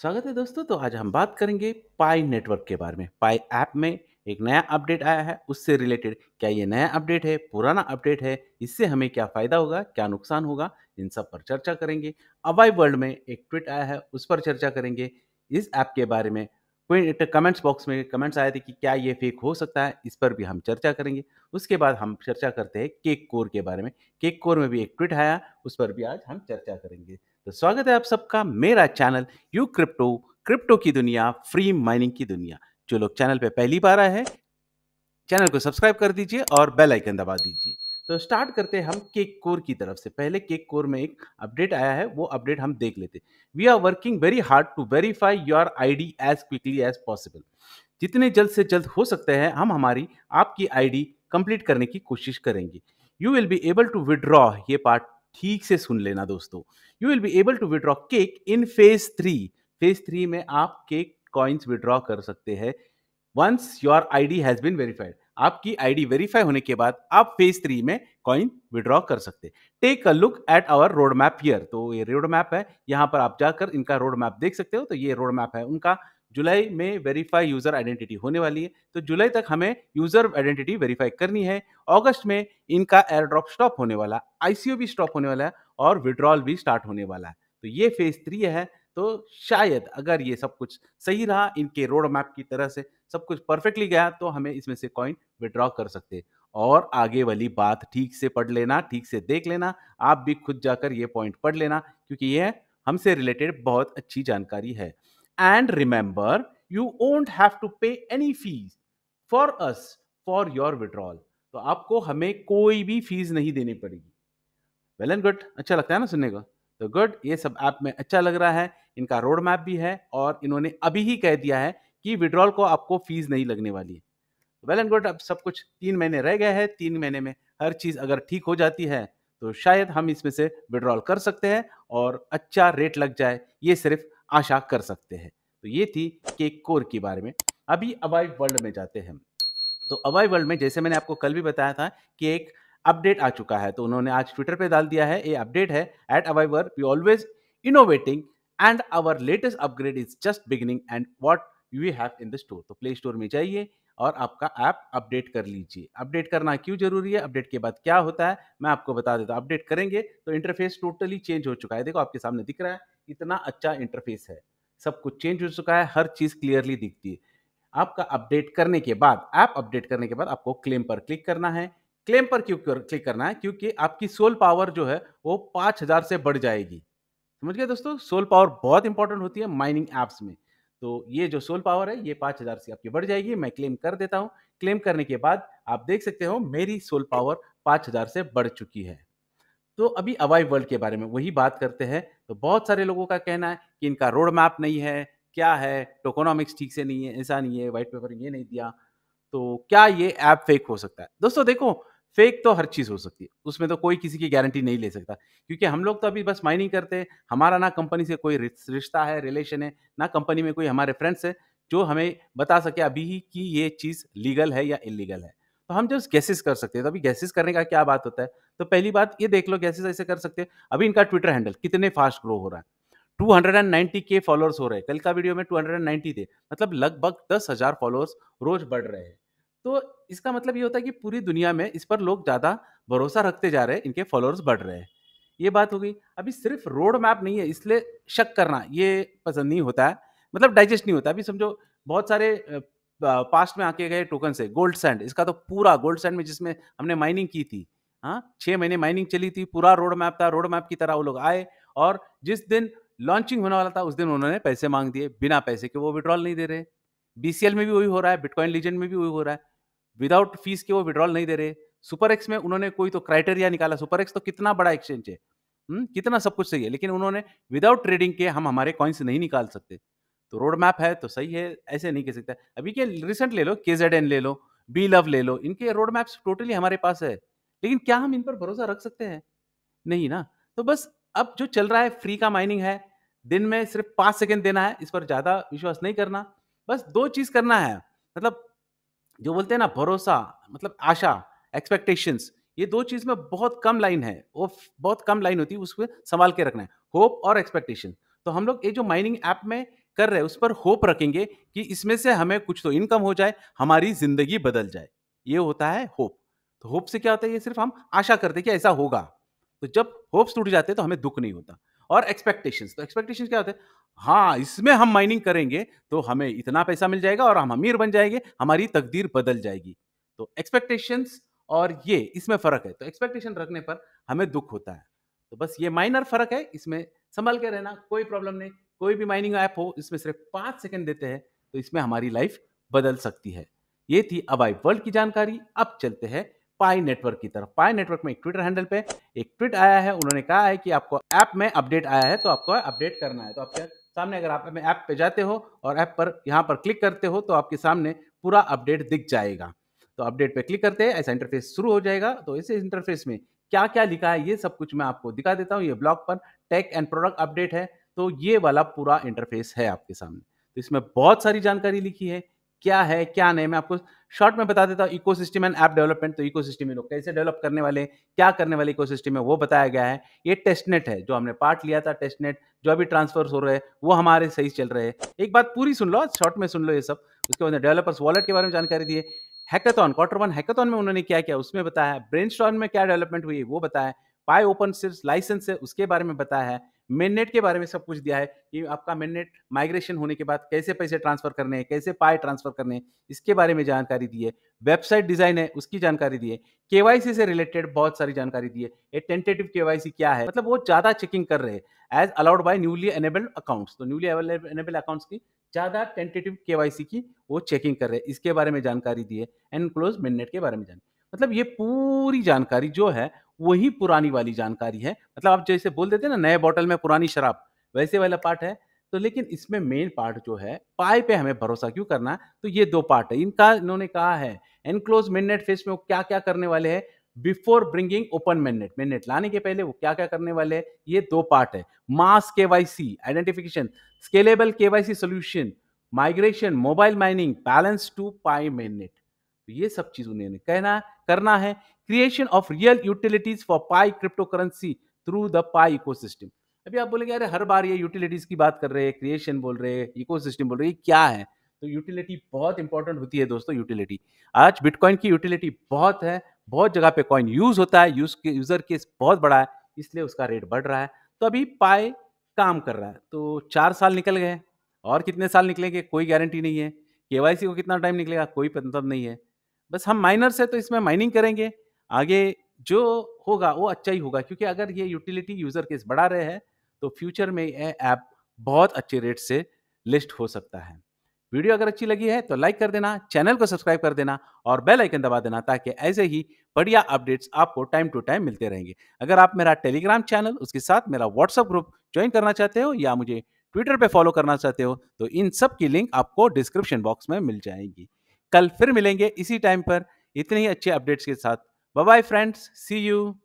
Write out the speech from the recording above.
स्वागत है दोस्तों तो आज हम बात करेंगे पाई नेटवर्क के बारे में पाई ऐप में एक नया अपडेट आया है उससे रिलेटेड क्या ये नया अपडेट है पुराना अपडेट है इससे हमें क्या फ़ायदा होगा क्या नुकसान होगा इन सब पर चर्चा करेंगे अवाई वर्ल्ड में एक ट्वीट आया है उस पर चर्चा करेंगे इस ऐप के बारे में कोई कमेंट्स बॉक्स में कमेंट्स आए थे कि क्या ये फेक हो सकता है इस पर भी हम चर्चा करेंगे उसके बाद हम चर्चा करते हैं केक कोर के बारे में केक कोर में भी एक ट्वीट आया उस पर भी आज हम चर्चा करेंगे तो स्वागत है आप सबका मेरा चैनल यू क्रिप्टो क्रिप्टो की दुनिया फ्री माइनिंग की दुनिया जो लोग चैनल पे पहली बार आए हैं चैनल को सब्सक्राइब कर दीजिए और बेल आइकन दबा दीजिए तो स्टार्ट करते हैं हम केक कोर की तरफ से पहले केक कोर में एक अपडेट आया है वो अपडेट हम देख लेते we are working very hard to verify your ID as quickly as possible जितने जल्द से जल्द हो सकते हैं हम हमारी आपकी आईडी कंप्लीट करने की कोशिश करेंगे you will be able to withdraw ये पार्ट ठीक से सुन लेना दोस्तों you will be able to withdraw cake in phase three phase three में आप केक कॉइन्स विड्रॉ कर सकते हैं once your I D has been verified आपकी आई डी वेरीफाई होने के बाद आप फेज थ्री में कॉइन विड्रॉ कर सकते हैं take a look at our road map here तो ये रोड मैप है यहाँ पर आप जाकर इनका रोड मैप देख सकते हो तो ये रोड मैप है उनका जुलाई में वेरीफाई यूज़र आइडेंटिटी होने वाली है तो जुलाई तक हमें यूज़र आइडेंटिटी वेरीफाई करनी है अगस्त में इनका एयर ड्रॉप स्टॉप होने वाला आईसीओ भी स्टॉप होने वाला है और विड्रॉल भी स्टार्ट होने वाला है तो ये फेज थ्री है तो शायद अगर ये सब कुछ सही रहा इनके रोड मैप की तरह से सब कुछ परफेक्टली गया तो हमें इसमें से कॉइन विड्रॉ कर सकते और आगे वाली बात ठीक से पढ़ लेना ठीक से देख लेना आप भी खुद जाकर ये पॉइंट पढ़ लेना क्योंकि ये हमसे रिलेटेड बहुत अच्छी जानकारी है And remember, you won't have to pay any fees for us for your withdrawal तो आपको हमें कोई भी फीस नहीं देनी पड़ेगी वेल एंड गुड अच्छा लगता है ना सुनने का तो गुड ये सब ऐप में अच्छा लग रहा है इनका रोड मैप भी है और इन्होंने अभी ही कह दिया है कि विड्रॉल को आपको फीस नहीं लगने वाली है वेल एंड गुड अब सब कुछ तीन महीने रह गए हैं तीन महीने में हर चीज़ अगर ठीक हो जाती है तो शायद हम इसमें से विड्रॉल कर सकते हैं और अच्छा रेट लग जाए ये सिर्फ आशा कर सकते हैं तो ये थी केक कोर के बारे में अभी अवाई वर्ल्ड में जाते हैं तो अवाई वर्ल्ड में जैसे मैंने आपको कल भी बताया था कि एक अपडेट आ चुका है तो उन्होंने आज ट्विटर पे डाल दिया है ये अपडेट है एट अवाई world we always innovating and our latest upgrade is just beginning and what you have in the store तो प्ले स्टोर में जाइए और आपका ऐप अपडेट कर लीजिए अपडेट करना क्यों जरूरी है अपडेट के बाद क्या होता है मैं आपको बता देता हूँ अपडेट करेंगे तो इंटरफेस टोटली चेंज हो चुका है देखो आपके सामने दिख रहा है इतना अच्छा इंटरफेस है सब कुछ चेंज हो चुका है हर चीज़ क्लियरली दिखती है आपका अपडेट करने के बाद ऐप अपडेट करने के बाद आपको क्लेम पर क्लिक करना है क्लेम पर क्यों क्लिक करना है क्योंकि आपकी सोल पावर जो है वो पाँच हज़ार से बढ़ जाएगी समझ गए दोस्तों सोल पावर बहुत इंपॉर्टेंट होती है माइनिंग ऐप्स में तो ये जो सोल पावर है ये पाँच हज़ार से आपकी बढ़ जाएगी मैं क्लेम कर देता हूँ क्लेम करने के बाद आप देख सकते हो मेरी सोल पावर पाँच हज़ार से बढ़ चुकी है तो अभी अवाई वर्ल्ड के बारे में वही बात करते हैं तो बहुत सारे लोगों का कहना है कि इनका रोड मैप नहीं है क्या है टोकोनॉमिक्स ठीक से नहीं है ऐसा नहीं है वाइट पेपर ये नहीं दिया तो क्या ये ऐप फेक हो सकता है दोस्तों देखो फेक तो हर चीज़ हो सकती है उसमें तो कोई किसी की गारंटी नहीं ले सकता क्योंकि हम लोग तो अभी बस माइनिंग करते हैं हमारा ना कंपनी से कोई रिश्ता है रिलेशन है ना कंपनी में कोई हमारे फ्रेंड्स है जो हमें बता सके अभी ही कि ये चीज़ लीगल है या इलीगल है तो हम जब गैसेस कर सकते हैं तो अभी गैसेस करने का क्या बात होता है तो पहली बात ये देख लो गैसेस ऐसे कर सकते हैं अभी इनका ट्विटर हैंडल कितने फास्ट ग्रो हो रहा है नाइन्टी के फॉलोअर्स हो रहे हैं कल का वीडियो में नाइन्टी थे मतलब लगभग दस हज़ार फॉलोअर्स रोज बढ़ रहे हैं तो इसका मतलब ये होता है कि पूरी दुनिया में इस पर लोग ज़्यादा भरोसा रखते जा रहे हैं इनके फॉलोअर्स बढ़ रहे हैं ये बात हो गई अभी सिर्फ रोड मैप नहीं है इसलिए शक करना ये पसंद नहीं होता है मतलब डाइजेस्ट नहीं होता अभी समझो बहुत सारे पास्ट में आके गए टोकन से गोल्ड सैंड इसका तो पूरा गोल्ड सैंड में जिसमें हमने माइनिंग की थी हाँ छः महीने माइनिंग चली थी पूरा रोड मैप था रोड मैप की तरह वो लोग आए और जिस दिन लॉन्चिंग होने वाला था उस दिन उन्होंने पैसे मांग दिए बिना पैसे के वो विड्रॉल नहीं दे रहे बीसीएल में भी वही हो रहा है बिटकॉइन लीजेंड में भी वही हो रहा है विदाउट फीस के वो विड्रॉल नहीं दे रहे सुपर एक्स में उन्होंने कोई तो क्राइटेरिया निकाला सुपर एक्स तो कितना बड़ा एक्सचेंज है हुँ? हम्म, कितना सब कुछ सही है लेकिन उन्होंने विदाउट ट्रेडिंग के हम हमारे कॉइन्स नहीं निकाल सकते तो रोड मैप है तो सही है ऐसे नहीं कह सकते अभी के रिसेंट ले लो के ले लो बी लव ले लो इनके रोड मैप्स टोटली हमारे पास है लेकिन क्या हम इन पर भरोसा रख सकते हैं नहीं ना तो बस अब जो चल रहा है फ्री का माइनिंग है दिन में सिर्फ पाँच सेकेंड देना है इस पर ज़्यादा विश्वास नहीं करना बस दो चीज़ करना है मतलब जो बोलते हैं ना भरोसा मतलब आशा एक्सपेक्टेशंस ये दो चीज़ में बहुत कम लाइन है वो बहुत कम लाइन होती है उसको संभाल के रखना है होप और एक्सपेक्टेशन तो हम लोग ये जो माइनिंग ऐप में कर रहे हैं उस पर होप रखेंगे कि इसमें से हमें कुछ तो इनकम हो जाए हमारी ज़िंदगी बदल जाए ये होता है होप तो होप से क्या होता है ये सिर्फ हम आशा करते हैं कि ऐसा होगा तो जब होप्स टूट जाते हैं तो हमें दुख नहीं होता और एक्सपेक्टेशंस तो एक्सपेक्टेशंस क्या होते हैं हाँ इसमें हम माइनिंग करेंगे तो हमें इतना पैसा मिल जाएगा और हम अमीर बन जाएंगे हमारी तकदीर बदल जाएगी तो एक्सपेक्टेशंस और ये इसमें फ़र्क है तो एक्सपेक्टेशन रखने पर हमें दुख होता है तो बस ये माइनर फ़र्क है इसमें संभल के रहना कोई प्रॉब्लम नहीं कोई भी माइनिंग ऐप हो इसमें सिर्फ पाँच सेकेंड देते हैं तो इसमें हमारी लाइफ बदल सकती है ये थी अवाई वर्ल्ड की जानकारी अब चलते हैं पाई नेटवर्क की तरफ पाई नेटवर्क में एक ट्विटर हैंडल पे एक ट्वीट आया है उन्होंने कहा है कि आपको ऐप में अपडेट आया है तो आपको अपडेट करना है तो आप क्या सामने अगर आप ऐप पे जाते हो और ऐप पर यहाँ पर क्लिक करते हो तो आपके सामने पूरा अपडेट दिख जाएगा तो अपडेट पे क्लिक करते हैं ऐसा इंटरफेस शुरू हो जाएगा तो इस इंटरफेस में क्या क्या लिखा है ये सब कुछ मैं आपको दिखा देता हूँ ये ब्लॉग पर टेक एंड प्रोडक्ट अपडेट है तो ये वाला पूरा इंटरफेस है आपके सामने तो इसमें बहुत सारी जानकारी लिखी है क्या है क्या नहीं मैं आपको शॉर्ट में बता देता हूँ ecosystem and app development तो इको सिस्टम लोग कैसे डेवलप करने वाले क्या करने वाले इको सिस्टम है वो बताया गया है ये टेस्टनेट है जो हमने पार्ट लिया था टेस्टनेट जो अभी ट्रांसफर हो रहे हैं वो हमारे सही चल रहे हैं एक बात पूरी सुन लो शॉर्ट में सुन लो ये सब उसके बाद डेवलपर्स वॉलेट के बारे में जानकारी दिए हैकेथन क्वार्टर वन हैकेथन में उन्होंने क्या किया उसमें बताया ब्रेन में क्या डेवलपमेंट हुई वो बताया पाई ओपन सिर्फ लाइसेंस है उसके बारे में बताया है मेननेट के बारे में सब कुछ दिया है कि आपका मेननेट माइग्रेशन होने के बाद कैसे पैसे ट्रांसफर करने हैं कैसे पाए ट्रांसफर करने हैं इसके बारे में जानकारी दी है वेबसाइट डिजाइन है उसकी जानकारी दी है केवाईसी से रिलेटेड बहुत सारी जानकारी दी है टेंटेटिव टेंटेटिव केवाईसी क्या है मतलब वो ज्यादा चेकिंग कर रहे हैं as allowed by newly enabled accounts तो न्यूली एनेबल अकाउंट्स की ज्यादा टेंटेटिव केवाईसी की वो चेकिंग कर रहे हैं इसके बारे में जानकारी दी है एंड क्लोज मेननेट के बारे में जानकारी मतलब ये पूरी जानकारी जो है वही पुरानी वाली जानकारी है मतलब आप जैसे बोल देते ना नए बॉटल में पुरानी शराब वैसे वाला पार्ट है तो लेकिन इसमें मेन पार्ट जो है पाए पे हमें भरोसा क्यों करना तो ये दो पार्ट है इनका इन्होंने कहा है एनक्लोज मेननेट फेस में वो क्या क्या करने वाले हैं before bringing open mainnet mainnet लाने के पहले वो क्या क्या करने वाले हैं ये दो पार्ट है mass C identification scalable C solution migration mobile mining balance to Pi mainnet तो ये सब चीज उन्हें कहना करना है creation of real utilities for Pi cryptocurrency through the Pi ecosystem अभी आप बोलेंगे अरे हर बार ये यूटिलिटीज की बात कर रहे हैं क्रिएशन बोल रहे हैं इकोसिस्टम बोल रहे हैं क्या है तो यूटिलिटी बहुत इंपॉर्टेंट होती है दोस्तों यूटिलिटी आज बिटकॉइन की यूटिलिटी बहुत है बहुत जगह पे कॉइन यूज होता है यूज के यूजर केस बहुत बड़ा है इसलिए उसका रेट बढ़ रहा है तो अभी पाए काम कर रहा है तो चार साल निकल गए और कितने साल निकलेंगे कोई गारंटी नहीं है केवाईसी को कितना टाइम निकलेगा कोई मतलब नहीं है बस हम माइनर्स है तो इसमें माइनिंग करेंगे आगे जो होगा वो अच्छा ही होगा क्योंकि अगर ये यूटिलिटी यूज़र केस बढ़ा रहे हैं तो फ्यूचर में यह ऐप बहुत अच्छे रेट से लिस्ट हो सकता है वीडियो अगर अच्छी लगी है तो लाइक कर देना चैनल को सब्सक्राइब कर देना और बेल आइकन दबा देना ताकि ऐसे ही बढ़िया अपडेट्स आपको टाइम टू टाइम मिलते रहेंगे अगर आप मेरा टेलीग्राम चैनल उसके साथ मेरा व्हाट्सअप ग्रुप ज्वाइन करना चाहते हो या मुझे ट्विटर पे फॉलो करना चाहते हो तो इन सब की लिंक आपको डिस्क्रिप्शन बॉक्स में मिल जाएगी कल फिर मिलेंगे इसी टाइम पर इतने ही अच्छे अपडेट्स के साथ बाय फ्रेंड्स सी यू